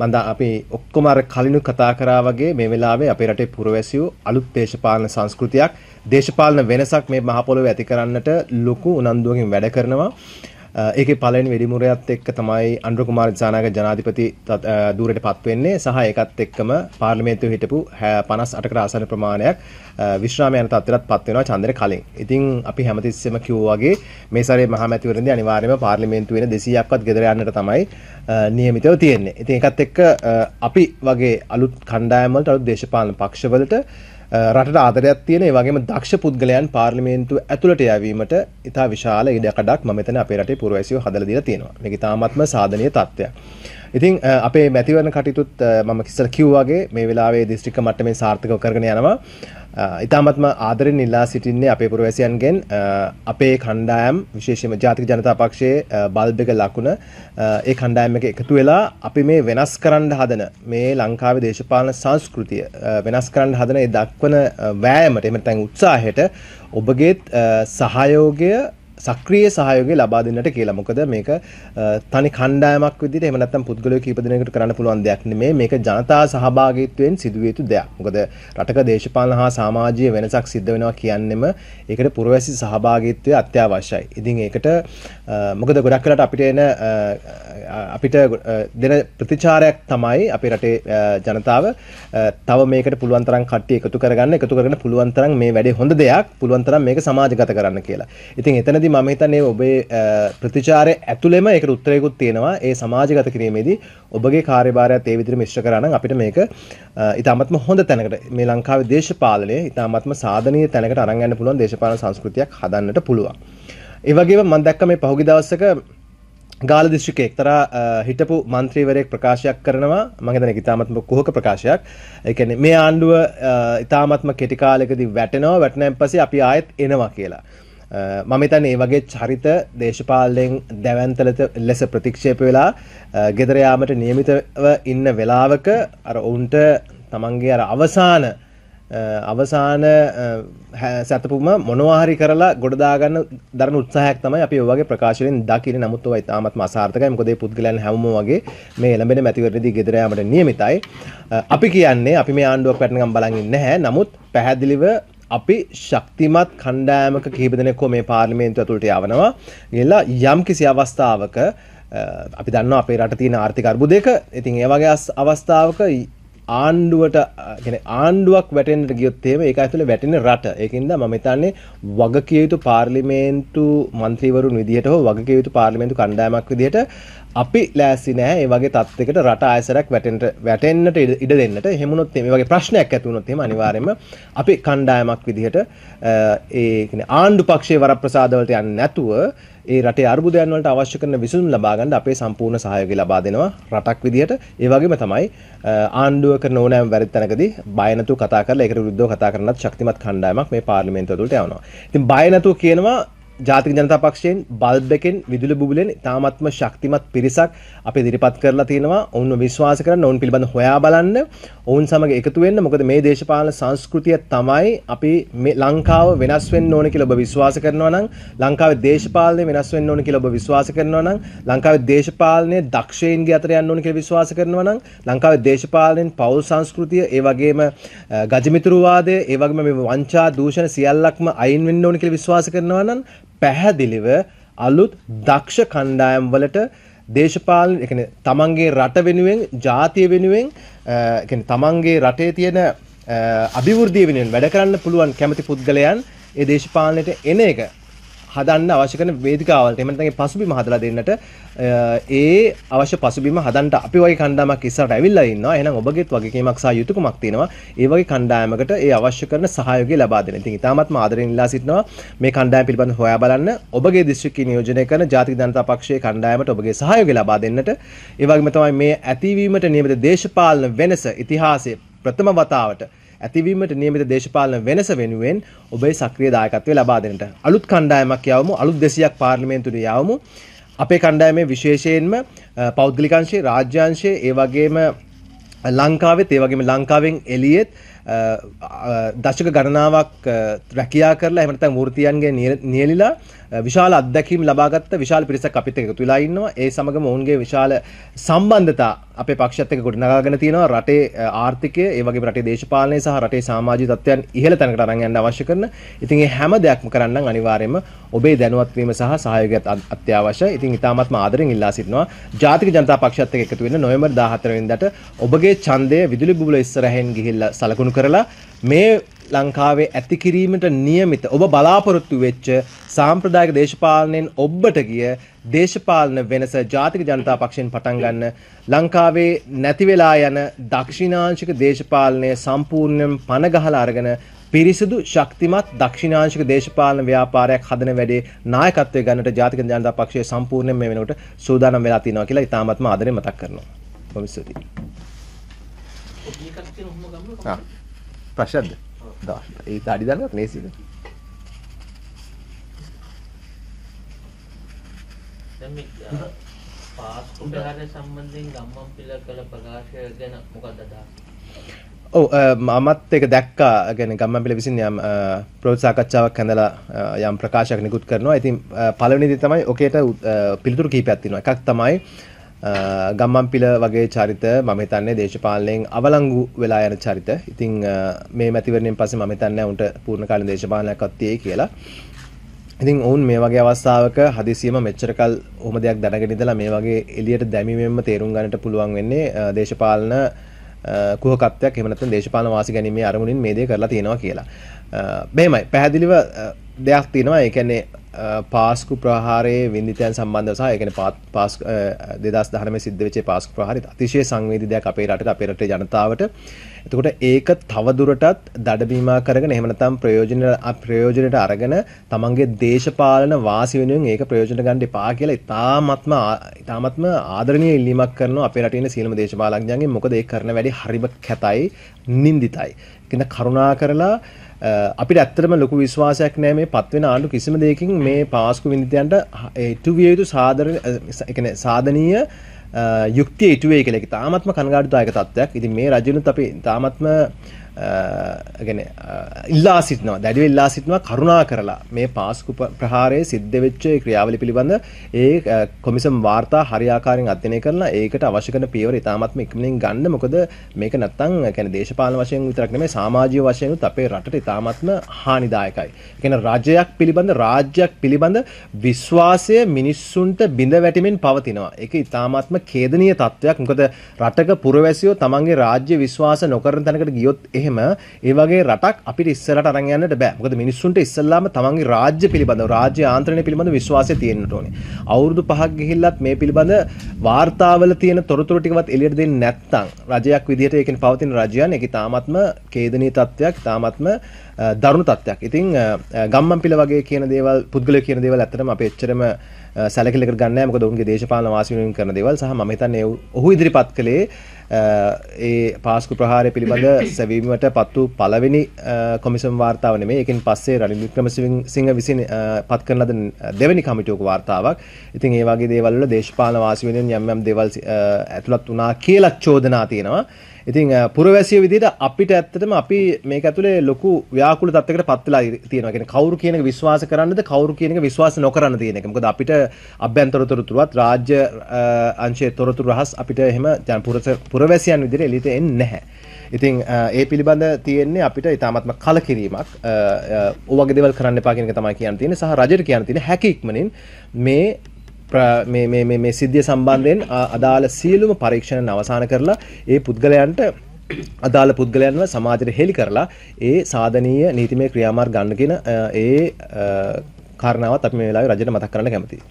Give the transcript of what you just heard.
මන්ද අපි ඔක්කොම අර කලිනු කතා කරා වගේ මේ වෙලාවේ අපේ රටේ පුරවැසියෝ අලුත් දේශපාලන සංස්කෘතියක් දේශපාලන වෙනසක් මේ මහ පොළොවේ ඇති කරන්නට ලොකු උනන්දුවකින් වැඩ කරනවා. ඒකේ පළවෙනි වෙඩිමුරයත් එක්ක තමයි අනුර කුමාර දිසානායක ජනාධිපති ධූරයට පත් වෙන්නේ සහ ඒකත් එක්කම පාර්ලිමේන්තුවේ හිටපු 58කට ආසන ප්‍රමාණයක් විශ්‍රාම යන තත්ත්වයටත් පත් වෙනවා චන්දර කලින්. ඉතින් අපි හැමතිස්සෙම කිව්වා වගේ මේ සැරේ මහමැතිවරණදී අනිවාර්යයෙන්ම පාර්ලිමේන්තු වෙන 200ක්වත් ගෙදර යන්නට තමයි නියමිතව තියෙන්නේ. ඉතින් ඒකත් එක්ක අපි වගේ අලුත් කණ්ඩායම් වලට අලුත් දේශපාලන පක්ෂවලට රට ආදරයක් තියෙන වගේම දක්ෂ පුද්ගලයන් පාර්ලිමේන්තු ඇතුළට යැවීමට ඉතා විශාල ඉඩකඩක් මතන අපේ රටේ පුරවැසිව හදලදිල තියෙනවා නක තාමත්ම සාධනය තත්ත්වයක්. ඉතින් අපේ මැතිවරණ කටයුතුත් මම කිස්සල කිව්වාගේ මේ වෙලාවේ දිස්ත්‍රික්ක මට්ටමේ සාර්ථකව කරගෙන යනවා ඉතාමත්ම ආදරෙන් ඉල්ලා සිටින්නේ අපේ පුරවැසියන්ගෙන් අපේ කණ්ඩායම් විශේෂම ජාතික ජනතා පක්ෂයේ බල්බක ලකුණ ඒ කණ්ඩායම් එක එකතු වෙලා අපි මේ වෙනස් කරන්න හදන මේ ලංකාවේ දේශපාලන සංස්කෘතිය වෙනස් කරන්න හදන ඒ දක්වන වෑයමට එහෙම නැත්නම් උත්සාහයට ඔබගේ සහයෝගය සක්‍රීය සහයෝගය ලබා දෙන්නට කියලා. මොකද මේක තනි කණ්ඩායමක් විදිහට එහෙම නැත්නම් පුද්ගලයෝ කීප දෙනෙකුට කරන්න පුළුවන් දෙයක් නෙමෙයි. මේක ජනතා සහභාගීත්වයෙන් සිදුවිය යුතු දෙයක්. මොකද රටක දේශපාලන හා සමාජීය වෙනසක් සිද්ධ වෙනවා කියන්නෙම ඒකට පුරවැසි සහභාගීත්වය අත්‍යවශ්‍යයි. ඉතින් ඒකට මොකද ගොඩක් වෙලාට අපිට එන අපිට දෙන ප්‍රතිචාරයක් තමයි අපේ රටේ ජනතාව තව මේකට පුළුවන් තරම් කට්ටිය එකතු කරගන්න එකතු කරගෙන පුළුවන් තරම් මේ වැඩේ හොඳ දෙයක් පුළුවන් තරම් මේක සමාජගත කරන්න කියලා. ඉතින් එතනදී ඉති මම හිතන්නේ ඔබේ ප්‍රතිචාරය ඇතුළෙම එක උත්තරයකුත් තියෙනවා ඒ සමාජගත කිරීමේදී ඔබගේ කාර්යභාරයත් ඒ විදිහට මිශ්‍ර කරා අපිට මේක ඉතාමත්ම හොඳ තැනකට මේ ලංකාවේ දේශපාලනය ඉතාමත්ම සාධනීය තැනකට අරන් යන්න පුළුවන් දේශපාලන සංස්කෘතියක් හදන්නට පුළුවන්. ඒ වගේම මම දැක්ක මේ පහුගිය දවසක ගාල දිශ්ික එක්තරා හිටපු මන්ත්‍රීවරයෙක් ප්‍රකාශයක් කරනවා මගේතන ඉතාමත්ම කොහොක ප්‍රකාශයක් එකන මේ ආණ්ඩුව ඉතාමත්ම කෙටිකාලෙකදි වැටෙනවා වැටනැම් පසේ අපි ආයෙත් එනවා කියලා. මමතන් ඒ වගේ චරිත දේශපාලයෙන් දැවන්තලත ලෙස ප්‍රතික්ෂේප වෙලා ගෙදරයාමට නියමිතව ඉන්න වෙලාවක අර ඔවුන්ට තමන්ගේ අර අවසාන අවසාන සැතපුම මොනවාහරි කරලා ගොඩදාගන්න දරන උත්සාහයක් තමයි අපි ඔයගේ ප්‍රකාශයෙන් දකින නමුත්ව ඉතාමත් මසාර්ථකයි මොකද පුද්ගලයන් හැමෝම වගේ මේ එළඹෙන මැතිවරණයේදී ගෙදර යාමට නියමිතයි අපි කියන්නේ අපි මේ ආණ්ඩුවක් පැටනකම් බලන් ඉන්නේ නැහැ නමුත් පැහැදිලිව අපි ශක්තිමත් කණ්ඩෑමක කිහිප දෙනෙක්කෝ මේ පාර්ලිමේන්තු ඇතුළට යවනවා ගෙල්ලා යම් කිසි අවස්ථාවක අපි දන්න අපේ රට තියෙන ආර්ථික අර්බුදයක ඉතින් ඒ වගේ අවස්ථාවක ආණ්ඩුවට ආණ්ඩුවක් වැටෙන්ට ගියොත්තේම ඒක ඇතුළ වැටෙන රට එකන්ද මතන්නේ වගකියයුතු පාර්ලිමේන්තු මන්ත්‍රීවරු විදිහට හෝ වගකියයුතු පාර්ලිමේන්තු කණ්ඩායමක් විදිහට අපි ලෑසි නෑ වගේ තත්වකට රට අයසරක් වැටෙන්ට වැටෙන්න්නට ඉඩ දෙන්නට හෙමුණොත් එම වගේ ප්‍රශ්නයක් ඇතුනොත්ම අනිවාරම අපි කණ්ඩායමක් විදිහට ඒ ආණ්ඩු පක්ෂේ වර ප්‍රසාදවලට යන්න නැතුව ඒ රටේ අර්බුදයන් වලට අවශ්‍ය කරන විසඳුම් ලබා ගන්න අපේ සම්පූර්ණ සහයෝගය ලබා දෙනවා රටක් විදිහට. ඒ වගේම තමයි ආණ්ඩුව කරන ඕනෑම වැරදි තැනකදී බය නැතුව කතා කරලා ඒකට විරුද්ධව කතා කරනත් ශක්තිමත් කණ්ඩායමක් මේ පාර්ලිමේන්තුව තුළට යනවා. ඉතින් බය නැතුව කියනවා ජාතික ජනතා පක්ෂයෙන් බල්බෙකෙන් විදුලි බුබුලෙන් තාමත්ම ශක්තිමත් පිරිසක් අපි ඉදිරිපත් කරලා තියෙනවා ඔවුන්ව විශ්වාස කරන්න ඔවුන් පිළිබඳ හොයා බලන්න ඔවුන් සමග එකතු වෙන්න මොකද මේ දේශපාලන සංස්කෘතිය තමයි අපි මේ ලංකාව වෙනස් වෙන්න ඕන කියලා ඔබ විශ්වාස කරනවා නම් ලංකාවේ දේශපාලනය වෙනස් වෙන්න ඕන කියලා ඔබ විශ්වාස කරනවා නම් ලංකාවේ දේශපාලනය දක්ෂයින්ගේ අතර යන්න ඕන කියලා විශ්වාස කරනවා නම් ලංකාවේ දේශපාලනයෙන් පෞල් සංස්කෘතිය ඒ වගේම ගජමිතුරුවාදය ඒ වගේම මේ වංචා දූෂණ සියල්ලක්ම අයින් වෙන්න ඕන කියලා විශ්වාස කරනවා නම් පැහැදිලිව අලුත් දක්ෂ කණ්ඩායම් වලට දේශපාලන තමන්ගේ රට වෙනුවෙන් ජාතිය වෙනුවෙන් තමන්ගේ රටේ තියෙන අභිවෘද්ධිය වෙනුවෙන් වැඩ කරන්න පුළුවන් කැමති පුද්ගලයන් ඒ දේශපාලනයට එන එක හදන්න අවශ්‍ය කරන වේදිකාවලට එහෙම නැත්නම් පසුබිම හදලා දෙන්නට ඒ අවශ්‍ය පසුබිම හදන්න අපි වගේ කණ්ඩායමක් ඉස්සරහට ඇවිල්ලා ඉන්නවා. එහෙනම් ඔබගේත් වගකීමක් සහ යුතුයකමක් තියෙනවා. ඒ වගේ කණ්ඩායමකට ඒ අවශ්‍ය කරන සහයෝගය ලබා දෙන්න. ඉතින් ඉතාමත්ම ආදරෙන් ඉල්ලා සිටිනවා මේ කණ්ඩායම පිළිබඳව හොයා බලන්න. ඔබගේ දිස්ත්‍රික්කයේ නියෝජනය කරන ජාතික ජනතා පක්ෂයේ කණ්ඩායමට ඔබගේ සහයෝගය ලබා දෙන්නට. ඒ වගේම තමයි මේ ඇතිවීමට නියමිත දේශපාලන වෙනස ඉතිහාසයේ ප්‍රථම වතාවට ඇතිවීමට නියමිත දේශපාලන වෙනස වෙනුවෙන් ඔබේ සක්‍රිය දායකත්වය ලබා දෙන්නට අලුත් කණ්ඩායමක් යවමු අලුත් 200ක් පාර්ලිමේන්තුවට යවමු අපේ කණ්ඩායමේ විශේෂයෙන්ම පෞද්ගලිකංශයේ රාජ්‍යාංශයේ ඒ වගේම ලංකාවෙත් ඒ වගේම ලංකාවෙන් එළියෙත් දශක ගණනාවක් රැකියා කරලා එහෙම නැත්නම් වෘත්තියන්ගේ නියලිලා විශාල අත්දැකීම් ලබාගත්ත විශාල පිරිසක් අපිත් එක්ක එකතු වෙලා ඉන්නවා. ඒ සමගම ඔවුන්ගේ විශාල සම්බන්ධතා අපේ පක්ෂයත් එක්ක ගොඩනගාගෙන තියෙනවා. රටේ ආර්ථිකය, ඒ වගේම රටේ දේශපාලනය සහ රටේ සමාජීය තත්ත්වයන් ඉහළ තැනකට අරන් යන්න අවශ්‍ය කරන. ඉතින් මේ හැම දෙයක්ම කරන්න අනිවාර්යයෙන්ම ඔබේ දැනුවත් වීම සහ සහයෝගයත් අත්‍යවශ්‍යයි. ඉතින් ඉතාමත්ම ආදරෙන් ඉල්ලා සිටිනවා. ජාතික ජනතා පක්ෂයත් එක්ක එකතු වෙන්න නොවැම්බර් 14 වෙනිදාට ඔබගේ ඡන්දය විදුලි බුබුල ඉස්සරහින් ගිහිල්ලා සලකුණු කරලා මේ ලංකාවේ ඇති කිරීමට නියමිත ඔබ බලාපොරොත්තු වෙච්ච සාම්ප්‍රදායික දේශපාලනයෙන් ඔබට ගිය දේශපාලන වෙනස ජාතික ජනතා පක්ෂයෙන් පටන් ගන්න ලංකාවේ නැති වෙලා යන දක්ෂිණාංශික දේශපාලනය සම්පූර්ණයෙන් පණ ගහලා අරගෙන පිරිසිදු ශක්තිමත් දක්ෂිණාංශික දේශපාලන ව්‍යාපාරයක් හදන වැඩේ නායකත්වයේ ගන්නට ජාතික ජනතා පක්ෂය සම්පූර්ණයෙන් මේ වෙනකොට සූදානම් වෙලා තියෙනවා කියලා ඉතාමත්ම ආදරෙන් මතක් කරනවා. බොහොම ස්තුතියි. ප්‍රශ්නද? ඒ අඩි දන්නක් නේසිද සම්බන්ධයෙන් ගම්මම් පිල කළ ප්‍රකාශය ගැන මොකක්ද ඔව මමත් එක දැක්කා ගැන ගම්ම පිල විසින් යම් ප්‍රෝත්සාකච්ඡාවක් හැඳලා යම් ප්‍රකාශයක් නිකුත් කරනවා ඉතින් පලවනිදි තමයි ඔකේට පිළිතුරු කීපයක් තියෙනවා එකක් තමයි ගම්මන්පිල වගේ චරිත මම හිතන්නේ දේශපාලනයෙන් අවලංගු වෙලා යන චරිත. ඉතින් මේ මැතිවරණයෙන් පස්සේ මම හිතන්නේ උන්ට පූර්ණ කාලීන දේශපාලනයක් අත්තියේ කියලා. ඉතින් ඔවුන් මේ වගේ අවස්ථාවක හදිසියම මෙච්චරකල් ඔහොම දෙයක් දැනගෙන ඉඳලා මේ වගේ එළියට දැමීමෙන්ම තේරුම් ගන්නට පුළුවන් වෙන්නේ දේශපාලන කුහකත්වයක් එහෙම නැත්නම් දේශපාලන වාසි ගැනීමේ අරමුණින් මේ දේ කරලා තියෙනවා කියලා. මෙහෙමයි පැහැදිලිව දෙයක් තියෙනවා. ඒ කියන්නේ පාස්කු ප්‍රහාරයේ විින්දිතයන් සම්බන්ධ සහ එකන පාස් දෙදස් දහනම සිද්ධවෙචේ පාස්කු ප්‍රහරි අතිශය සංවේදිදයක් අපේ රට අපේරට ජනතාවට එතකොට ඒක තවදුරටත් දඩබීමා කරගෙන එහෙමනතම් ප්‍රයෝජන ප්‍රයෝජනයට අරගෙන තමන්ගේ දේශපාලන වාසි වෙනුවෙන් ඒක ප්‍රයෝජනට ගන්න එපා කියලා ඉතාමත්ම ඉතාමත්ම ආදරණීය ඉල්ලීමක් කරනවා අපේ රටේ ඉන්න සියලුම දේශපාලඥයන්ගෙන් මොකද ඒ කරන වැඩි හරිම කැතයි නින්දිතයි. කියන කරුණා කරලා අපිට ඇත්තටම ලොකු විශ්වාසයක් නෑ මේ පත්වෙන ආණ්ඩු කිසිම දෙයකින් මේ පාස්කු විනිතයන්ට එටුවිය යුතු සාදර එකන සාධනීය යුක්තිය ඉටුවේ කෙනෙක් තාමත්ම කනගාඩුදායක තත්ත්වයක් ඉතින් මේ රජනුත් අපි තාමත්ම ගැන ඉල්ලා සිටනවා දැඩිව ඉල්ලා සිටනවා කරුණා කරලා මේ පාස්කු ප්‍රහාරයේ සිද්ධ වෙච්ච ක්‍රියාවලි පිළිබඳ ඒ කොමිසම් වාර්තා හරියාකාරයෙන් අධ්‍යයනය කරලා ඒකට අවශ්‍ය කරන පියවර ඉතාමත්ම ඉක්මනින් ගන්න මොකද මේක නැත්තම් يعني දේශපාලන වශයෙන් විතරක් නෙමෙයි සමාජීය වශයෙන් උත් අපේ රටට ඉතාමත්ම හානිදායකයි. කියන්නේ රජයක් පිළිබඳ රාජ්‍යයක් පිළිබඳ විශ්වාසය මිනිස්සුන්ට බිඳ වැටෙමින් පවතිනවා. ඒක ඉතාමත්ම ඛේදනීය තත්වයක්. මොකද රටක පුරවැසියෝ තමන්ගේ රාජ්‍ය විශ්වාස නොකරන තැනකට ගියොත් එහෙම එහෙම ඒ වගේ රටක් අපිට ඉස්සරට අරන් යන්නට බෑ. මොකද මිනිස්සුන්ට ඉස්සල්ලාම තමන්ගේ රාජ්‍ය පිළිබඳව රාජ්‍ය ආන්ත්‍රණය පිළිබඳව විශ්වාසය තියෙන්නට ඕනේ. අවුරුදු පහක් ගිහිල්ලත් මේ පිළිබඳ වාර්තාවල තියෙන තොරතුරු ටිකවත් එළියට දෙන්නේ නැත්නම් රජයක් විදිහට ඒකෙන් පවතින රජයන් ඒක තාමත්ම ඛේදනීය තත්ත්වයක් තාමත්ම දරුණු තත්ත්වයක්. ඉතින් ගම්මන් පිළ වගේ කියන දේවල් පුද්ගලයෝ කියන දේවල් ඇත්තටම අපි එච්චරම සැලකිලක ගන්න මොක ඔවුන්ගේ දේශපාලන වාසිනුවෙන් කරන දේවල් සහ මම හිතන්නේ ඔහු ඉදිරිපත් කළේ ඒ පාස්කු ප්‍රහාරය පිළිබඳ සැවීමට පත් වූ පළවෙනි කොමිසම් වාර්තාව නෙමෙයි. ඒකෙන් පස්සේ රනිල් වික්‍රමසිංහ විසින් පත් කරන ලද දෙවෙනි කමිටුවක වාර්තාවක්. ඉතින් ඒ වගේ දේවල් වල දේශපාලන වාසි වෙනුවෙන් යම් යම් දේවල් ඇතුළත් වුණා කියලා චෝදනා තියෙනවා. ඉතින් පුරවැසිය විදිහට අපිට ඇත්තටම අපි මේක ඇතුලේ ලොකු ව්‍යාකූල තත්යකට පත් වෙලා තියෙනවා. කියන්නේ කවුරු කියන එක විශ්වාස කරන්නද කවුරු කියන එක විශ්වාස නොකරන්න තියෙන එක. මොකද අපිට අභ්‍යන්තරතොරතුරුවත් රාජ්‍ය අංශය තොරතුර රහස් අපිට එහෙම ජනපුරස පුරවැසියන් විදිර එලිට එන්න නැහැ. ඉතින් ඒ පිළිබඳ තියෙන්නේ අපිට ඉතාමත්ම කලකිරීමක් ඔවගේ දෙවල් කරන්න පාගෙනක තමයි කියන්න තියෙන සහ රජට කියන්න තියෙන හැකික්මනින් මේ මේ සිද්ධිය සම්බන්ධයෙන් අදාළ සියලුම පරීක්ෂණ අවසාන කරලා ඒ පුද්ගලයන්ට අදාළ පුද්ගලයන්ව සමාජයට හෙළි කරලා ඒ සාධනීය නීතිමය ක්‍රියාමාර්ග ගන්න කියන ඒ කාරණාවත් අපි මේ වෙලාවේ රජයට මතක් කරන්න කැමතියි.